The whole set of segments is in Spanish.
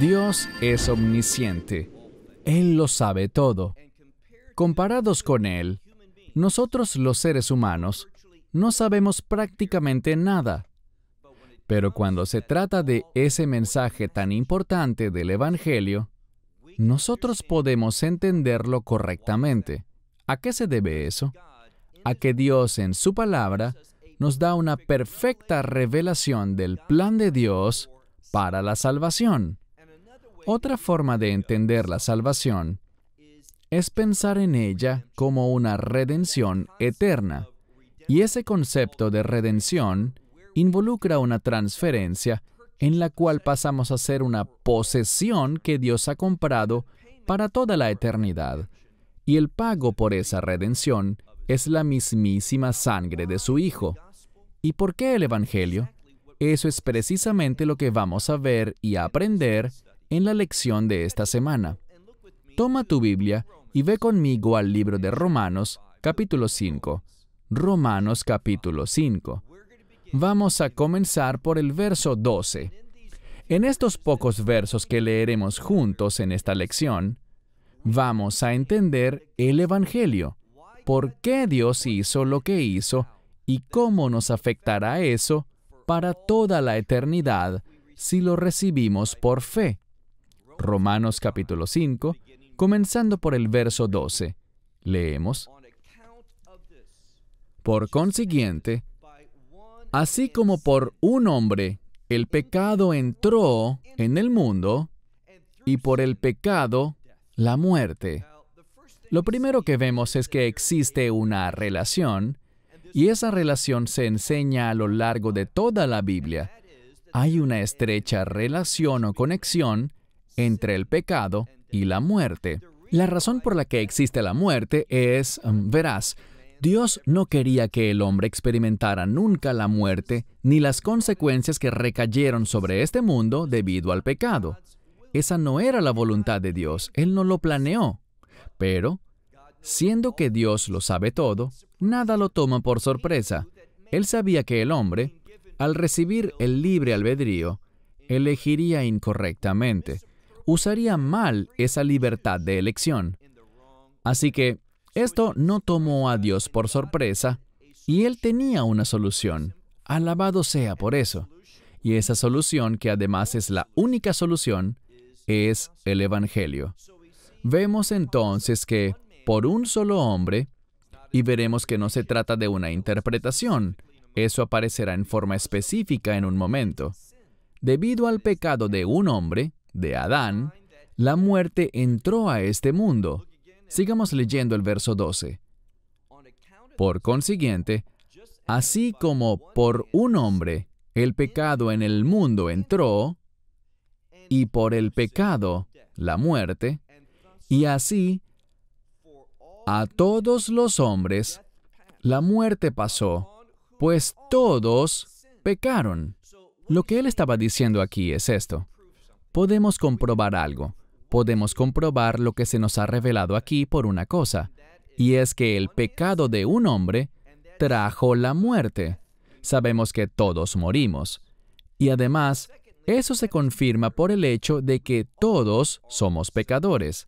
Dios es omnisciente. Él lo sabe todo. Comparados con Él, nosotros los seres humanos no sabemos prácticamente nada. Pero cuando se trata de ese mensaje tan importante del Evangelio, nosotros podemos entenderlo correctamente. ¿A qué se debe eso? A que Dios en su palabra nos da una perfecta revelación del plan de Dios para la salvación. Otra forma de entender la salvación es pensar en ella como una redención eterna. Y ese concepto de redención involucra una transferencia en la cual pasamos a ser una posesión que Dios ha comprado para toda la eternidad. Y el pago por esa redención es la mismísima sangre de su Hijo. ¿Y por qué el Evangelio? Eso es precisamente lo que vamos a ver y aprender en la lección de esta semana. Toma tu Biblia y ve conmigo al libro de Romanos, capítulo 5. Romanos, capítulo 5. Vamos a comenzar por el verso 12. En estos pocos versos que leeremos juntos en esta lección, vamos a entender el Evangelio, por qué Dios hizo lo que hizo y cómo nos afectará eso para toda la eternidad si lo recibimos por fe. Romanos capítulo 5, comenzando por el verso 12. Leemos. Por consiguiente, así como por un hombre el pecado entró en el mundo, y por el pecado la muerte. Lo primero que vemos es que existe una relación y esa relación se enseña a lo largo de toda la Biblia. Hay una estrecha relación o conexión entre el pecado y la muerte. La razón por la que existe la muerte es, mm, verás, Dios no quería que el hombre experimentara nunca la muerte ni las consecuencias que recayeron sobre este mundo debido al pecado. Esa no era la voluntad de Dios, Él no lo planeó. Pero Siendo que Dios lo sabe todo, nada lo toma por sorpresa. Él sabía que el hombre, al recibir el libre albedrío, elegiría incorrectamente, usaría mal esa libertad de elección. Así que esto no tomó a Dios por sorpresa y él tenía una solución. Alabado sea por eso. Y esa solución, que además es la única solución, es el Evangelio. Vemos entonces que por un solo hombre y veremos que no se trata de una interpretación. Eso aparecerá en forma específica en un momento. Debido al pecado de un hombre, de Adán, la muerte entró a este mundo. Sigamos leyendo el verso 12. Por consiguiente, así como por un hombre el pecado en el mundo entró, y por el pecado la muerte, y así a todos los hombres la muerte pasó, pues todos pecaron. Lo que él estaba diciendo aquí es esto. Podemos comprobar algo. Podemos comprobar lo que se nos ha revelado aquí por una cosa, y es que el pecado de un hombre trajo la muerte. Sabemos que todos morimos. Y además, eso se confirma por el hecho de que todos somos pecadores.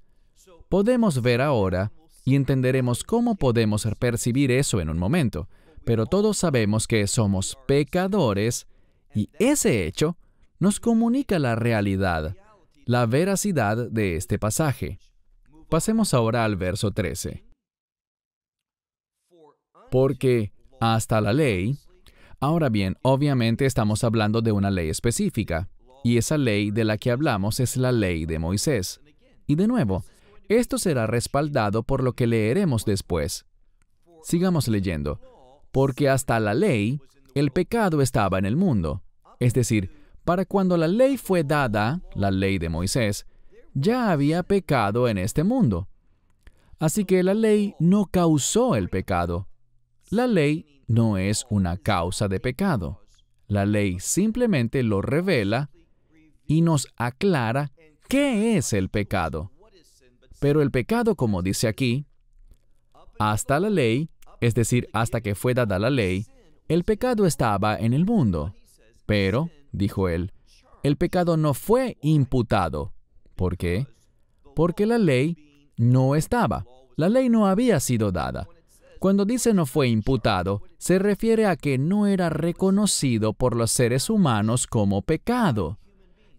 Podemos ver ahora y entenderemos cómo podemos percibir eso en un momento. Pero todos sabemos que somos pecadores y ese hecho nos comunica la realidad, la veracidad de este pasaje. Pasemos ahora al verso 13. Porque hasta la ley, ahora bien, obviamente estamos hablando de una ley específica, y esa ley de la que hablamos es la ley de Moisés. Y de nuevo, esto será respaldado por lo que leeremos después. Sigamos leyendo. Porque hasta la ley, el pecado estaba en el mundo. Es decir, para cuando la ley fue dada, la ley de Moisés, ya había pecado en este mundo. Así que la ley no causó el pecado. La ley no es una causa de pecado. La ley simplemente lo revela y nos aclara qué es el pecado. Pero el pecado, como dice aquí, hasta la ley, es decir, hasta que fue dada la ley, el pecado estaba en el mundo. Pero, dijo él, el pecado no fue imputado. ¿Por qué? Porque la ley no estaba. La ley no había sido dada. Cuando dice no fue imputado, se refiere a que no era reconocido por los seres humanos como pecado.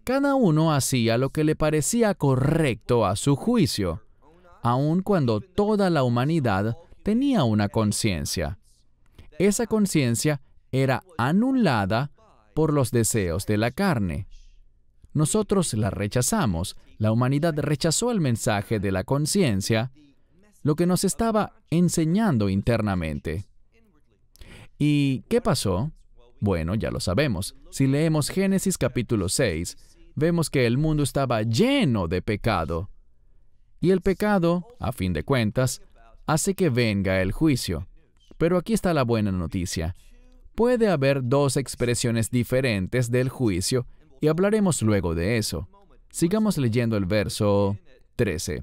Cada uno hacía lo que le parecía correcto a su juicio, aun cuando toda la humanidad tenía una conciencia. Esa conciencia era anulada por los deseos de la carne. Nosotros la rechazamos, la humanidad rechazó el mensaje de la conciencia, lo que nos estaba enseñando internamente. ¿Y qué pasó? Bueno, ya lo sabemos. Si leemos Génesis capítulo 6, vemos que el mundo estaba lleno de pecado. Y el pecado, a fin de cuentas, hace que venga el juicio. Pero aquí está la buena noticia. Puede haber dos expresiones diferentes del juicio y hablaremos luego de eso. Sigamos leyendo el verso 13.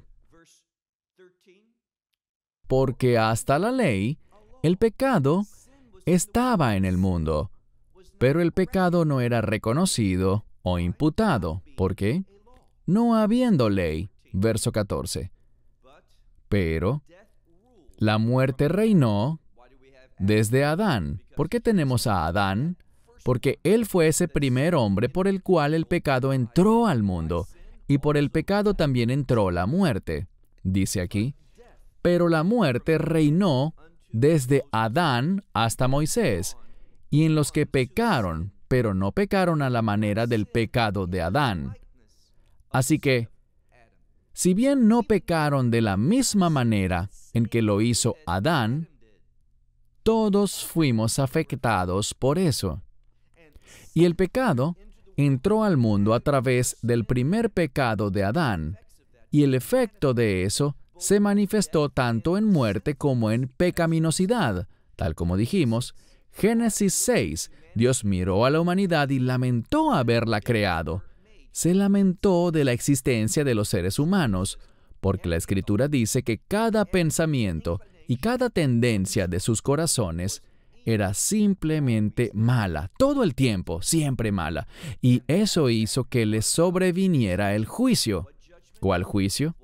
Porque hasta la ley, el pecado estaba en el mundo, pero el pecado no era reconocido o imputado. ¿Por qué? No habiendo ley. Verso 14. Pero la muerte reinó desde Adán. ¿Por qué tenemos a Adán? Porque él fue ese primer hombre por el cual el pecado entró al mundo y por el pecado también entró la muerte, dice aquí. Pero la muerte reinó desde Adán hasta Moisés, y en los que pecaron pero no pecaron a la manera del pecado de Adán. Así que, si bien no pecaron de la misma manera en que lo hizo Adán, todos fuimos afectados por eso. Y el pecado entró al mundo a través del primer pecado de Adán, y el efecto de eso se manifestó tanto en muerte como en pecaminosidad, tal como dijimos, Génesis 6, Dios miró a la humanidad y lamentó haberla creado. Se lamentó de la existencia de los seres humanos, porque la Escritura dice que cada pensamiento y cada tendencia de sus corazones era simplemente mala, todo el tiempo, siempre mala, y eso hizo que le sobreviniera el juicio. ¿Cuál juicio?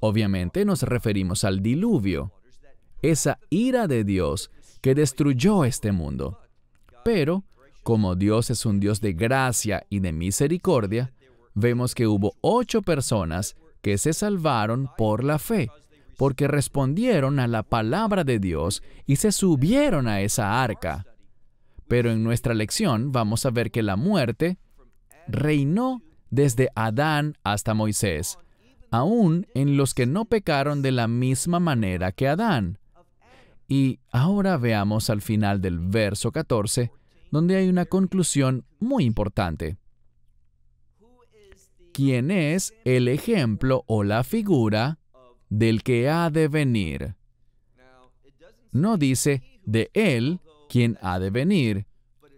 Obviamente nos referimos al diluvio, esa ira de Dios que destruyó este mundo. Pero, como Dios es un Dios de gracia y de misericordia, vemos que hubo ocho personas que se salvaron por la fe, porque respondieron a la palabra de Dios y se subieron a esa arca. Pero en nuestra lección vamos a ver que la muerte reinó desde Adán hasta Moisés, aún en los que no pecaron de la misma manera que Adán. Y ahora veamos al final del verso 14 donde hay una conclusión muy importante. ¿Quién es el ejemplo o la figura del que ha de venir? No dice de él quien ha de venir,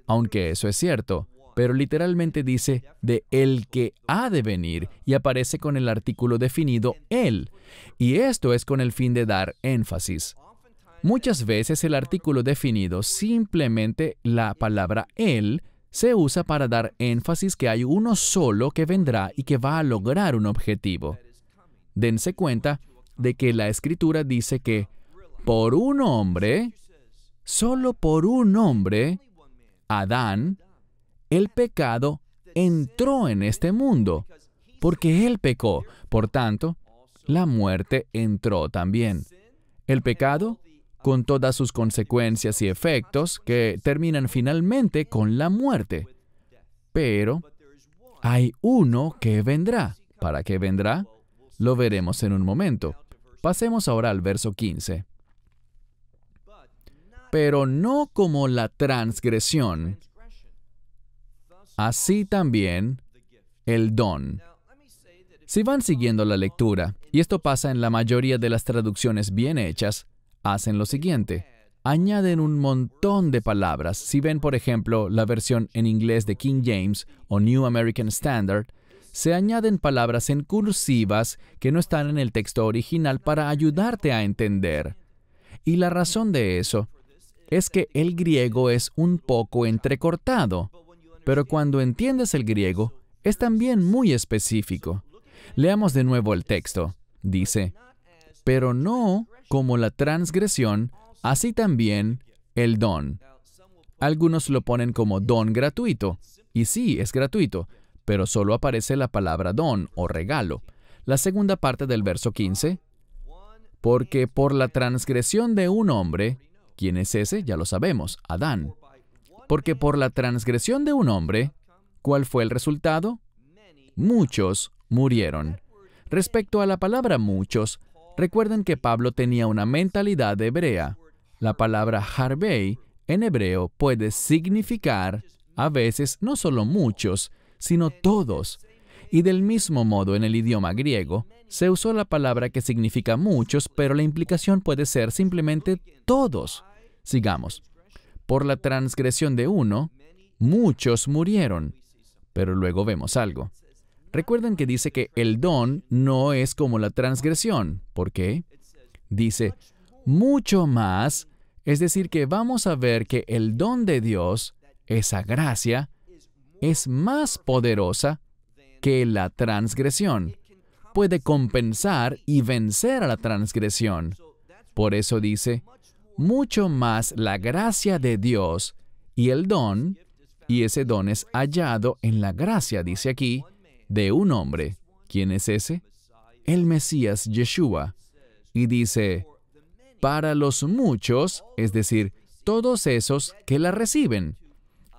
aunque eso es cierto, pero literalmente dice de el que ha de venir y aparece con el artículo definido él. Y esto es con el fin de dar énfasis. Muchas veces el artículo definido, simplemente la palabra él, se usa para dar énfasis que hay uno solo que vendrá y que va a lograr un objetivo. Dense cuenta de que la escritura dice que por un hombre, solo por un hombre, Adán, el pecado entró en este mundo, porque él pecó. Por tanto, la muerte entró también. El pecado con todas sus consecuencias y efectos que terminan finalmente con la muerte. Pero hay uno que vendrá. ¿Para qué vendrá? Lo veremos en un momento. Pasemos ahora al verso 15. Pero no como la transgresión, así también el don. Si van siguiendo la lectura, y esto pasa en la mayoría de las traducciones bien hechas, hacen lo siguiente. Añaden un montón de palabras. Si ven, por ejemplo, la versión en inglés de King James o New American Standard, se añaden palabras en cursivas que no están en el texto original para ayudarte a entender. Y la razón de eso es que el griego es un poco entrecortado, pero cuando entiendes el griego, es también muy específico. Leamos de nuevo el texto. Dice, pero no como la transgresión, así también el don. Algunos lo ponen como don gratuito, y sí, es gratuito, pero solo aparece la palabra don o regalo. La segunda parte del verso 15, porque por la transgresión de un hombre, ¿quién es ese? Ya lo sabemos, Adán. Porque por la transgresión de un hombre, ¿cuál fue el resultado? Muchos murieron. Respecto a la palabra muchos, Recuerden que Pablo tenía una mentalidad hebrea. La palabra Harvey en hebreo puede significar a veces no solo muchos, sino todos. Y del mismo modo en el idioma griego, se usó la palabra que significa muchos, pero la implicación puede ser simplemente todos. Sigamos. Por la transgresión de uno, muchos murieron. Pero luego vemos algo. Recuerden que dice que el don no es como la transgresión. ¿Por qué? Dice, mucho más, es decir, que vamos a ver que el don de Dios, esa gracia, es más poderosa que la transgresión. Puede compensar y vencer a la transgresión. Por eso dice, mucho más la gracia de Dios y el don, y ese don es hallado en la gracia, dice aquí, de un hombre. ¿Quién es ese? El Mesías Yeshua. Y dice, para los muchos, es decir, todos esos que la reciben.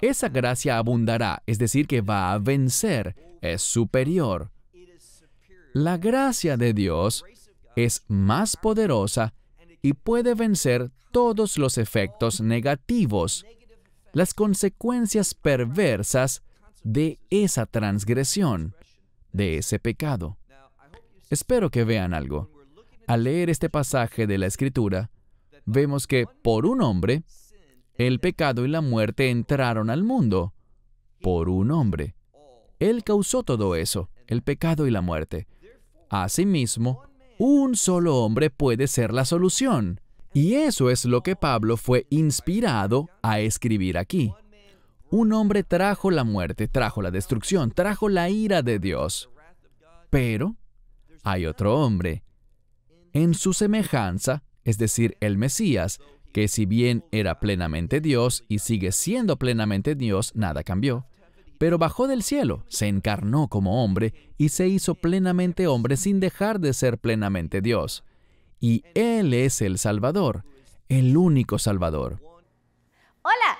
Esa gracia abundará, es decir, que va a vencer, es superior. La gracia de Dios es más poderosa y puede vencer todos los efectos negativos, las consecuencias perversas de esa transgresión de ese pecado. Espero que vean algo. Al leer este pasaje de la Escritura, vemos que por un hombre, el pecado y la muerte entraron al mundo. Por un hombre. Él causó todo eso, el pecado y la muerte. Asimismo, un solo hombre puede ser la solución. Y eso es lo que Pablo fue inspirado a escribir aquí. Un hombre trajo la muerte, trajo la destrucción, trajo la ira de Dios. Pero hay otro hombre, en su semejanza, es decir, el Mesías, que si bien era plenamente Dios y sigue siendo plenamente Dios, nada cambió. Pero bajó del cielo, se encarnó como hombre y se hizo plenamente hombre sin dejar de ser plenamente Dios. Y Él es el Salvador, el único Salvador. Hola,